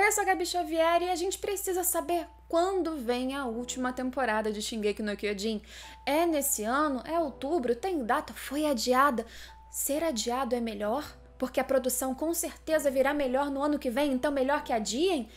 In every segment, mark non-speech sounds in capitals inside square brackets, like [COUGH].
Oi, eu sou a Gabi Xavier e a gente precisa saber quando vem a última temporada de Shingeki no Kyojin. É nesse ano? É outubro? Tem data? Foi adiada? Ser adiado é melhor? Porque a produção com certeza virá melhor no ano que vem, então melhor que adiem?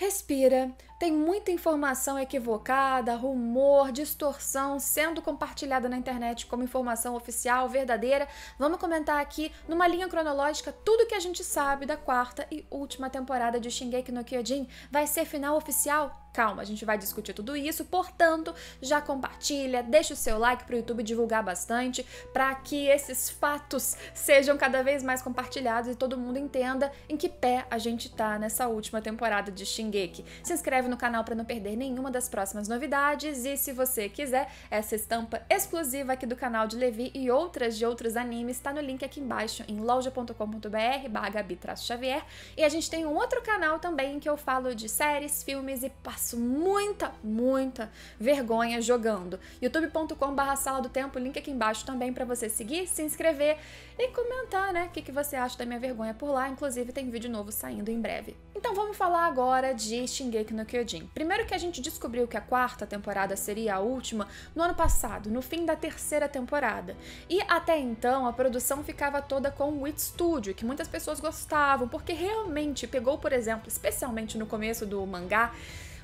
Respira. Tem muita informação equivocada, rumor, distorção sendo compartilhada na internet como informação oficial, verdadeira. Vamos comentar aqui, numa linha cronológica, tudo que a gente sabe da quarta e última temporada de Shingeki no Kyojin. Vai ser final oficial? Calma, a gente vai discutir tudo isso, portanto, já compartilha, deixa o seu like para o YouTube divulgar bastante, para que esses fatos sejam cada vez mais compartilhados e todo mundo entenda em que pé a gente tá nessa última temporada de Shingeki. Se inscreve no canal para não perder nenhuma das próximas novidades e se você quiser essa estampa exclusiva aqui do canal de Levi e outras de outros animes, está no link aqui embaixo em loja.com.br/gabi-xavier, e a gente tem um outro canal também em que eu falo de séries, filmes e passo muita, muita vergonha jogando. youtubecom sala do tempo, link aqui embaixo também para você seguir, se inscrever e comentar, né, o que, que você acha da minha vergonha por lá. Inclusive tem vídeo novo saindo em breve. Então vamos falar agora de Shingeki no Kyojin. Primeiro que a gente descobriu que a quarta temporada seria a última no ano passado, no fim da terceira temporada. E até então a produção ficava toda com o It Studio, que muitas pessoas gostavam, porque realmente pegou, por exemplo, especialmente no começo do mangá,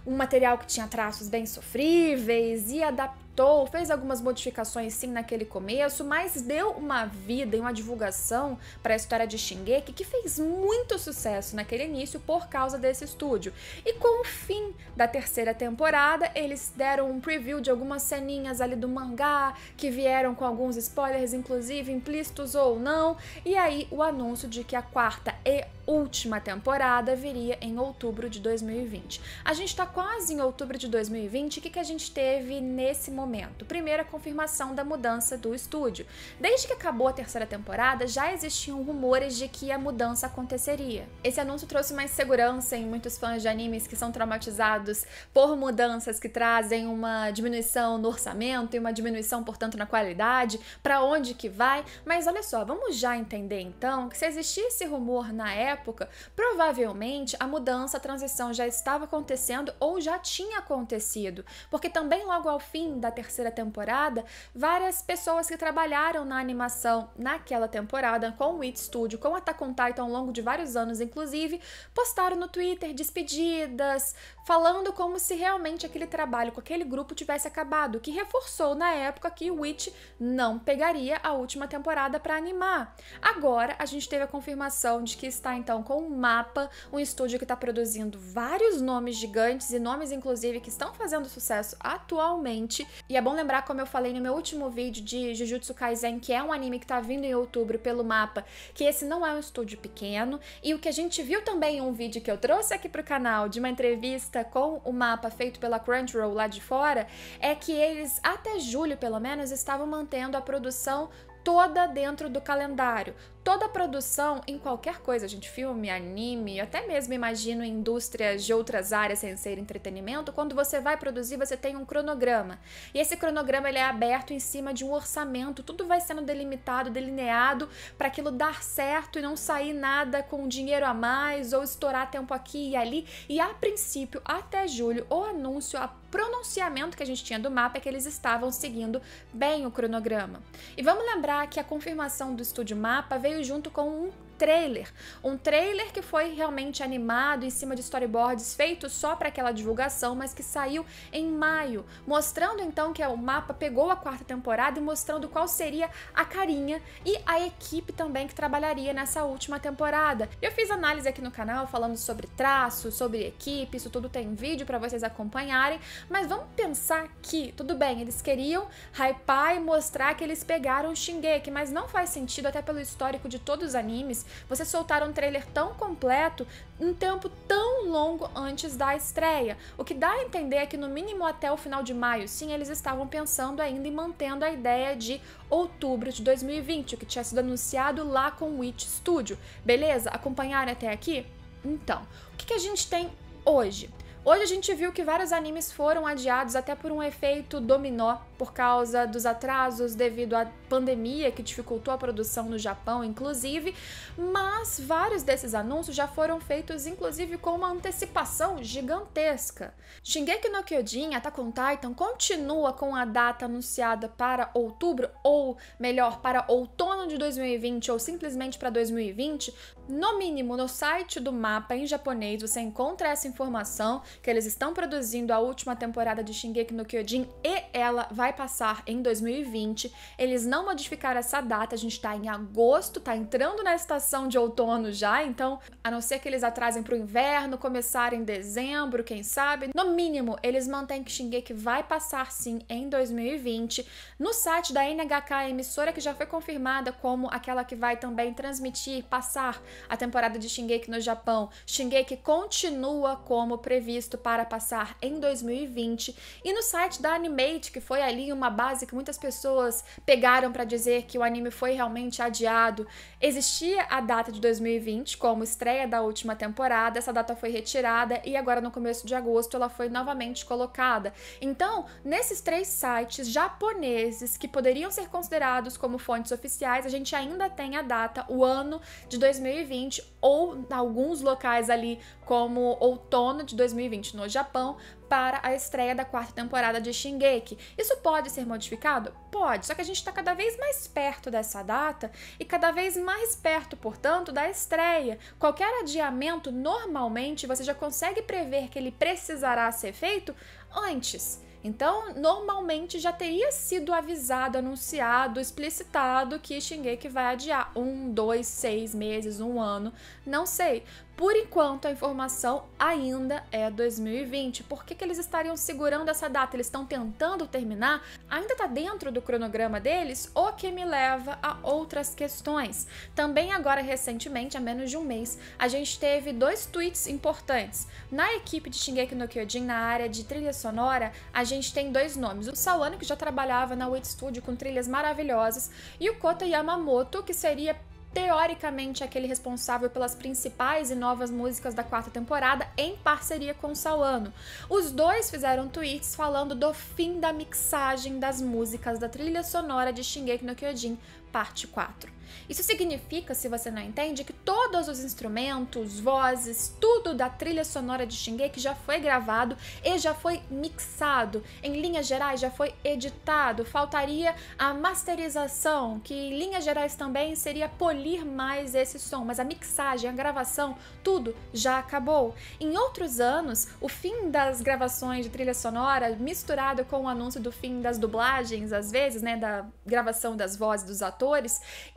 um material que tinha traços bem sofríveis e adaptado fez algumas modificações sim naquele começo, mas deu uma vida e uma divulgação para a história de Shingeki que fez muito sucesso naquele início por causa desse estúdio. E com o fim da terceira temporada, eles deram um preview de algumas ceninhas ali do mangá, que vieram com alguns spoilers, inclusive implícitos ou não, e aí o anúncio de que a quarta e última temporada viria em outubro de 2020. A gente está quase em outubro de 2020, o que, que a gente teve nesse momento? momento. Primeiro, a confirmação da mudança do estúdio. Desde que acabou a terceira temporada, já existiam rumores de que a mudança aconteceria. Esse anúncio trouxe mais segurança em muitos fãs de animes que são traumatizados por mudanças que trazem uma diminuição no orçamento e uma diminuição, portanto, na qualidade, para onde que vai. Mas olha só, vamos já entender então que se existisse rumor na época, provavelmente a mudança, a transição já estava acontecendo ou já tinha acontecido, porque também logo ao fim da terceira temporada, várias pessoas que trabalharam na animação naquela temporada, com o It Studio, com a Takon Titan ao longo de vários anos, inclusive, postaram no Twitter despedidas, falando como se realmente aquele trabalho com aquele grupo tivesse acabado, que reforçou na época que o Witch não pegaria a última temporada para animar. Agora a gente teve a confirmação de que está então com um mapa, um estúdio que está produzindo vários nomes gigantes e nomes inclusive que estão fazendo sucesso atualmente e é bom lembrar, como eu falei no meu último vídeo de Jujutsu Kaisen, que é um anime que tá vindo em outubro pelo mapa, que esse não é um estúdio pequeno. E o que a gente viu também em um vídeo que eu trouxe aqui pro canal, de uma entrevista com o mapa feito pela Crunchyroll lá de fora, é que eles, até julho pelo menos, estavam mantendo a produção toda dentro do calendário, toda produção em qualquer coisa, gente, filme, anime, até mesmo imagino indústrias de outras áreas sem ser entretenimento, quando você vai produzir, você tem um cronograma. E esse cronograma ele é aberto em cima de um orçamento, tudo vai sendo delimitado, delineado para aquilo dar certo e não sair nada com dinheiro a mais ou estourar tempo aqui e ali. E a princípio, até julho, o anúncio, a pronunciamento que a gente tinha do mapa é que eles estavam seguindo bem o cronograma. E vamos lembrar que a confirmação do estúdio Mapa veio junto com um trailer. Um trailer que foi realmente animado em cima de storyboards feito só para aquela divulgação, mas que saiu em maio, mostrando então que é o mapa pegou a quarta temporada e mostrando qual seria a carinha e a equipe também que trabalharia nessa última temporada. Eu fiz análise aqui no canal falando sobre traços, sobre equipe, isso tudo tem vídeo para vocês acompanharem, mas vamos pensar que, tudo bem, eles queriam hypar e mostrar que eles pegaram o Shingeki, mas não faz sentido até pelo histórico de todos os animes vocês soltaram um trailer tão completo um tempo tão longo antes da estreia. O que dá a entender é que, no mínimo até o final de maio, sim, eles estavam pensando ainda e mantendo a ideia de outubro de 2020, o que tinha sido anunciado lá com o Witch Studio. Beleza? Acompanharam até aqui? Então, o que a gente tem hoje? Hoje a gente viu que vários animes foram adiados até por um efeito dominó por causa dos atrasos devido à pandemia que dificultou a produção no Japão, inclusive, mas vários desses anúncios já foram feitos inclusive com uma antecipação gigantesca. Shingeki no Kyojin Attack on Titan continua com a data anunciada para outubro ou melhor, para outono de 2020 ou simplesmente para 2020, no mínimo no site do mapa em japonês você encontra essa informação que eles estão produzindo a última temporada de Shingeki no Kyojin e ela vai vai passar em 2020. Eles não modificaram essa data, a gente está em agosto, está entrando na estação de outono já, então, a não ser que eles atrasem para o inverno, começar em dezembro, quem sabe, no mínimo, eles mantêm que Shingeki vai passar sim em 2020. No site da NHK, a emissora que já foi confirmada como aquela que vai também transmitir, passar a temporada de Shingeki no Japão, Shingeki continua como previsto para passar em 2020. E no site da Animate, que foi ali ali uma base que muitas pessoas pegaram para dizer que o anime foi realmente adiado. Existia a data de 2020 como estreia da última temporada, essa data foi retirada e agora no começo de agosto ela foi novamente colocada. Então, nesses três sites japoneses que poderiam ser considerados como fontes oficiais, a gente ainda tem a data, o ano de 2020 ou alguns locais ali como outono de 2020 no Japão, para a estreia da quarta temporada de Shingeki. Isso pode ser modificado? Pode, só que a gente está cada vez mais perto dessa data e cada vez mais perto, portanto, da estreia. Qualquer adiamento, normalmente, você já consegue prever que ele precisará ser feito antes. Então, normalmente já teria sido avisado, anunciado, explicitado que Shingeki vai adiar um, dois, seis meses, um ano, não sei. Por enquanto, a informação ainda é 2020. Por que, que eles estariam segurando essa data? Eles estão tentando terminar? Ainda está dentro do cronograma deles? O que me leva a outras questões. Também, agora recentemente, há menos de um mês, a gente teve dois tweets importantes. Na equipe de Shingeki no Kyojin, na área de trilha sonora, a gente tem dois nomes. O Sawano, que já trabalhava na Wit Studio com trilhas maravilhosas, e o Kota Yamamoto, que seria teoricamente aquele responsável pelas principais e novas músicas da quarta temporada, em parceria com Salano. Os dois fizeram tweets falando do fim da mixagem das músicas da trilha sonora de Shingeki no Kyojin parte 4. Isso significa, se você não entende, que todos os instrumentos, vozes, tudo da trilha sonora de Shingeki já foi gravado e já foi mixado. Em linhas gerais, já foi editado. Faltaria a masterização, que em linhas gerais também seria polir mais esse som, mas a mixagem, a gravação, tudo já acabou. Em outros anos, o fim das gravações de trilha sonora, misturado com o anúncio do fim das dublagens, às vezes, né, da gravação das vozes dos atores,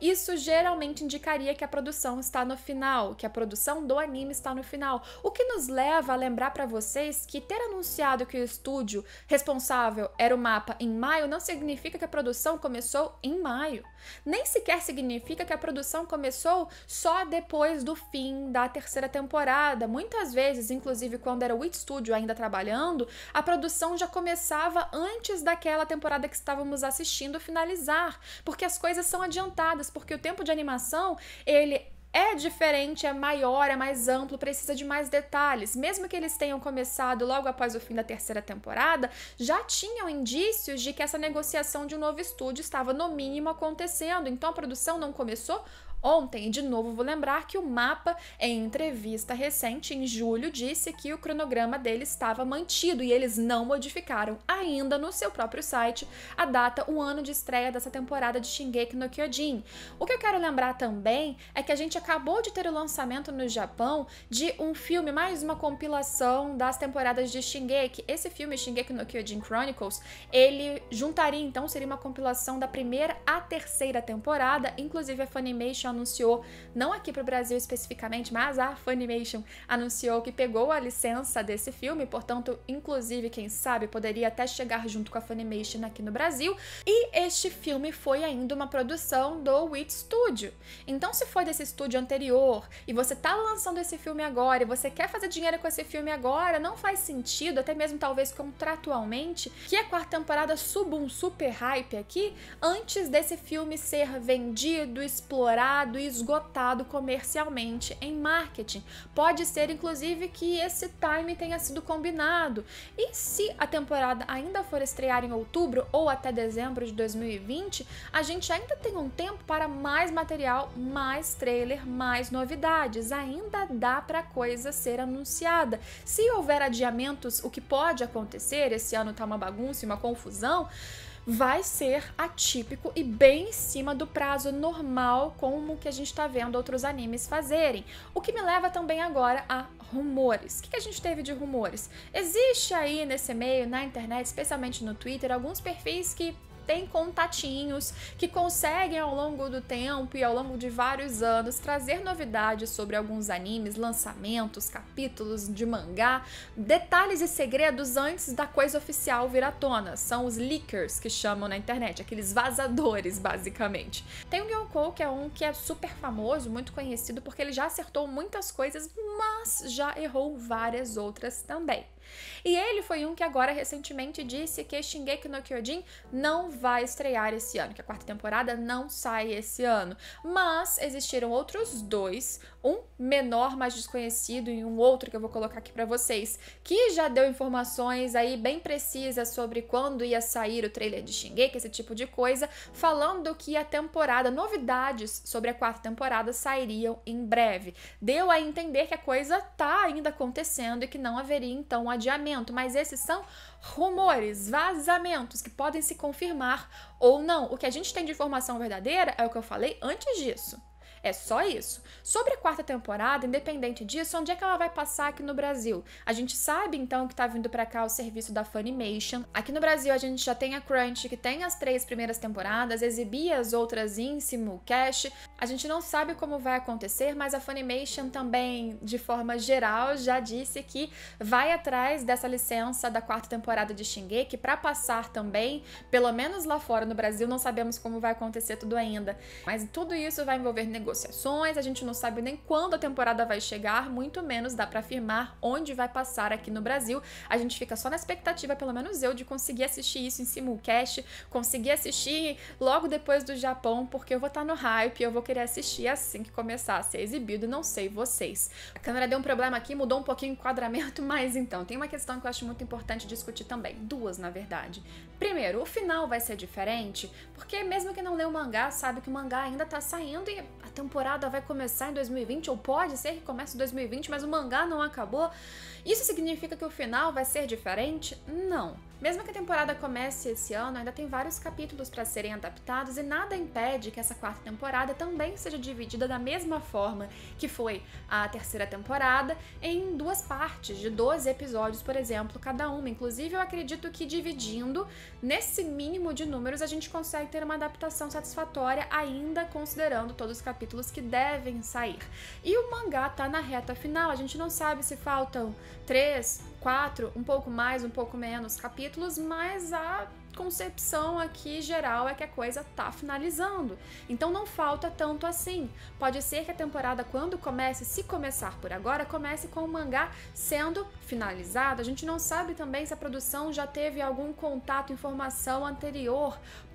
isso geralmente indicaria que a produção está no final, que a produção do anime está no final. O que nos leva a lembrar para vocês que ter anunciado que o estúdio responsável era o mapa em maio não significa que a produção começou em maio. Nem sequer significa que a produção começou só depois do fim da terceira temporada. Muitas vezes, inclusive quando era o It Studio ainda trabalhando, a produção já começava antes daquela temporada que estávamos assistindo finalizar, porque as coisas são adiantadas, porque o tempo de animação, ele é diferente, é maior, é mais amplo, precisa de mais detalhes. Mesmo que eles tenham começado logo após o fim da terceira temporada, já tinham indícios de que essa negociação de um novo estúdio estava no mínimo acontecendo. Então a produção não começou ontem. E de novo, vou lembrar que o mapa, em entrevista recente, em julho, disse que o cronograma dele estava mantido e eles não modificaram ainda no seu próprio site a data, o ano de estreia dessa temporada de Shingeki no Kyojin. O que eu quero lembrar também é que a gente acabou de ter o lançamento no Japão de um filme, mais uma compilação das temporadas de Shingeki. Esse filme, Shingeki no Kyojin Chronicles, ele juntaria, então, seria uma compilação da primeira à terceira temporada, inclusive a Funimation anunciou, não aqui para o Brasil especificamente, mas a Funimation anunciou que pegou a licença desse filme, portanto, inclusive, quem sabe, poderia até chegar junto com a Funimation aqui no Brasil. E este filme foi ainda uma produção do Wit Studio. Então, se foi desse estúdio anterior e você tá lançando esse filme agora e você quer fazer dinheiro com esse filme agora, não faz sentido, até mesmo talvez contratualmente, que a quarta temporada suba um super hype aqui antes desse filme ser vendido, explorado esgotado e esgotado comercialmente em marketing. Pode ser, inclusive, que esse time tenha sido combinado. E se a temporada ainda for estrear em outubro ou até dezembro de 2020, a gente ainda tem um tempo para mais material, mais trailer, mais novidades. Ainda dá para coisa ser anunciada. Se houver adiamentos, o que pode acontecer, esse ano tá uma bagunça e uma confusão vai ser atípico e bem em cima do prazo normal, como que a gente está vendo outros animes fazerem. O que me leva também agora a rumores. O que, que a gente teve de rumores? Existe aí nesse meio, na internet, especialmente no Twitter, alguns perfis que tem contatinhos que conseguem ao longo do tempo e ao longo de vários anos trazer novidades sobre alguns animes, lançamentos, capítulos de mangá, detalhes e segredos antes da coisa oficial vir à tona. São os leakers que chamam na internet, aqueles vazadores, basicamente. Tem o Yonkou, que é um que é super famoso, muito conhecido, porque ele já acertou muitas coisas, mas já errou várias outras também. E ele foi um que agora recentemente disse que Shingeki no Kyojin não vai estrear esse ano, que a quarta temporada não sai esse ano. Mas existiram outros dois, um menor mais desconhecido e um outro que eu vou colocar aqui para vocês, que já deu informações aí bem precisas sobre quando ia sair o trailer de Shingeki, esse tipo de coisa, falando que a temporada, novidades sobre a quarta temporada sairiam em breve. Deu a entender que a coisa tá ainda acontecendo e que não haveria então um adiamento, mas esses são rumores, vazamentos que podem se confirmar ou não. O que a gente tem de informação verdadeira é o que eu falei antes disso. É só isso. Sobre a quarta temporada, independente disso, onde é que ela vai passar aqui no Brasil? A gente sabe então que tá vindo para cá o serviço da Funimation. Aqui no Brasil a gente já tem a Crunch, que tem as três primeiras temporadas, exibia as outras em simulcast. A gente não sabe como vai acontecer, mas a Funimation também, de forma geral, já disse que vai atrás dessa licença da quarta temporada de Shingeki para passar também, pelo menos lá fora no Brasil, não sabemos como vai acontecer tudo ainda. Mas tudo isso vai envolver negócios negociações, a gente não sabe nem quando a temporada vai chegar, muito menos dá para afirmar onde vai passar aqui no Brasil. A gente fica só na expectativa, pelo menos eu, de conseguir assistir isso em simulcast, conseguir assistir logo depois do Japão, porque eu vou estar tá no hype, eu vou querer assistir assim que começar a ser exibido, não sei vocês. A câmera deu um problema aqui, mudou um pouquinho o enquadramento, [LAUGHS] mas então, tem uma questão que eu acho muito importante discutir também, duas na verdade. Primeiro, o final vai ser diferente, porque mesmo quem não leu o mangá sabe que o mangá ainda tá saindo e temporada vai começar em 2020, ou pode ser que comece em 2020, mas o mangá não acabou. Isso significa que o final vai ser diferente? Não. Mesmo que a temporada comece esse ano, ainda tem vários capítulos para serem adaptados e nada impede que essa quarta temporada também seja dividida da mesma forma que foi a terceira temporada, em duas partes, de 12 episódios, por exemplo, cada uma. Inclusive, eu acredito que dividindo nesse mínimo de números a gente consegue ter uma adaptação satisfatória, ainda considerando todos os capítulos que devem sair. E o mangá está na reta final, a gente não sabe se faltam três, quatro, um pouco mais, um pouco menos capítulos, mas a concepção aqui geral é que a coisa tá finalizando. Então não falta tanto assim. Pode ser que a temporada, quando comece, se começar por agora, comece com o mangá sendo finalizado. A gente não sabe também se a produção já teve algum contato, informação anterior.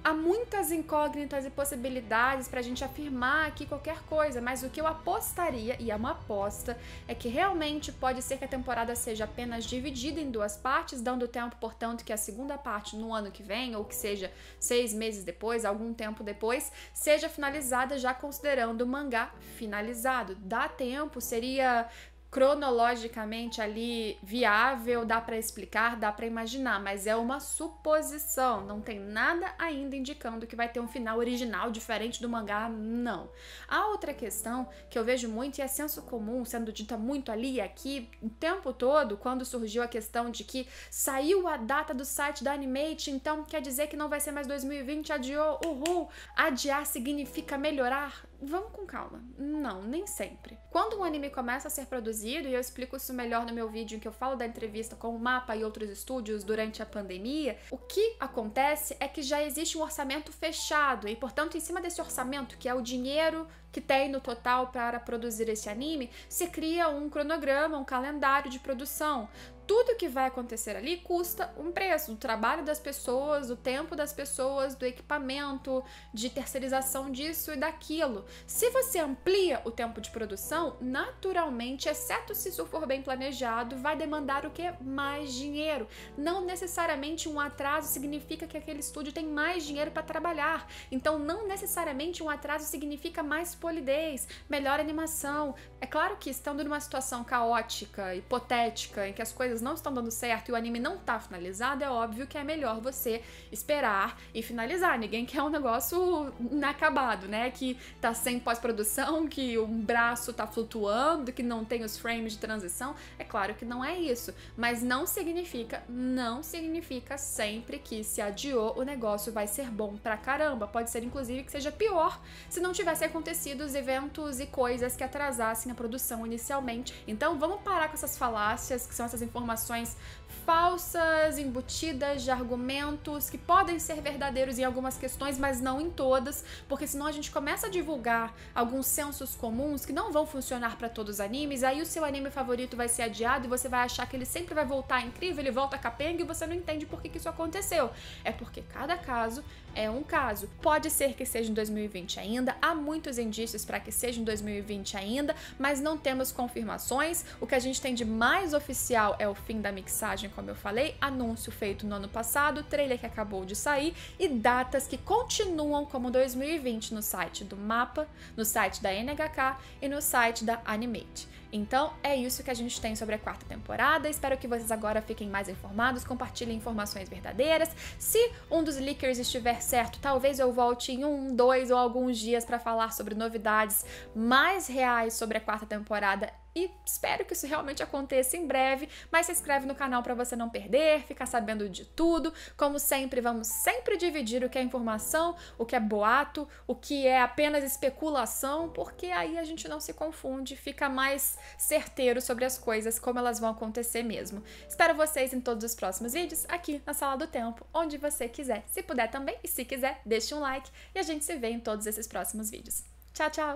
Há muitas incógnitas e possibilidades para a gente afirmar aqui qualquer coisa, mas o que eu apostaria, e é uma aposta, é que realmente pode ser que a temporada seja apenas dividida em duas partes, dando tempo, portanto, que a segunda parte no ano que vem vem, ou que seja seis meses depois, algum tempo depois, seja finalizada já considerando o mangá finalizado. Dá tempo, seria cronologicamente ali viável, dá para explicar, dá para imaginar, mas é uma suposição, não tem nada ainda indicando que vai ter um final original diferente do mangá, não. A outra questão que eu vejo muito e é senso comum sendo dita muito ali e aqui o tempo todo, quando surgiu a questão de que saiu a data do site da Animate, então quer dizer que não vai ser mais 2020, adiou, uhul. Adiar significa melhorar? Vamos com calma. Não, nem sempre. Quando um anime começa a ser produzido, e eu explico isso melhor no meu vídeo em que eu falo da entrevista com o Mapa e outros estúdios durante a pandemia, o que acontece é que já existe um orçamento fechado, e portanto, em cima desse orçamento, que é o dinheiro que tem no total para produzir esse anime, se cria um cronograma, um calendário de produção tudo que vai acontecer ali custa um preço, o trabalho das pessoas, o tempo das pessoas, do equipamento, de terceirização disso e daquilo. Se você amplia o tempo de produção, naturalmente, exceto se isso for bem planejado, vai demandar o que? Mais dinheiro. Não necessariamente um atraso significa que aquele estúdio tem mais dinheiro para trabalhar. Então, não necessariamente um atraso significa mais polidez, melhor animação. É claro que estando numa situação caótica, hipotética, em que as coisas coisas não estão dando certo e o anime não tá finalizado, é óbvio que é melhor você esperar e finalizar. Ninguém quer um negócio inacabado, né? Que tá sem pós-produção, que um braço tá flutuando, que não tem os frames de transição. É claro que não é isso, mas não significa, não significa sempre que se adiou o negócio vai ser bom pra caramba. Pode ser inclusive que seja pior se não tivesse acontecido os eventos e coisas que atrasassem a produção inicialmente. Então vamos parar com essas falácias, que são essas informações informações falsas, embutidas de argumentos que podem ser verdadeiros em algumas questões, mas não em todas, porque senão a gente começa a divulgar alguns sensos comuns que não vão funcionar para todos os animes, aí o seu anime favorito vai ser adiado e você vai achar que ele sempre vai voltar incrível, ele volta capenga e você não entende por que, que isso aconteceu. É porque cada caso é um caso. Pode ser que seja em 2020 ainda, há muitos indícios para que seja em 2020 ainda, mas não temos confirmações. O que a gente tem de mais oficial é o fim da mixagem, como eu falei, anúncio feito no ano passado, trailer que acabou de sair e datas que continuam como 2020 no site do Mapa, no site da NHK e no site da Animate. Então é isso que a gente tem sobre a quarta temporada. Espero que vocês agora fiquem mais informados, compartilhem informações verdadeiras. Se um dos leakers estiver certo, talvez eu volte em um, dois ou alguns dias para falar sobre novidades mais reais sobre a quarta temporada e espero que isso realmente aconteça em breve, mas se inscreve no canal para você não perder, ficar sabendo de tudo. Como sempre, vamos sempre dividir o que é informação, o que é boato, o que é apenas especulação, porque aí a gente não se confunde, fica mais certeiro sobre as coisas, como elas vão acontecer mesmo. Espero vocês em todos os próximos vídeos aqui na Sala do Tempo, onde você quiser. Se puder também e se quiser, deixe um like e a gente se vê em todos esses próximos vídeos. Tchau, tchau!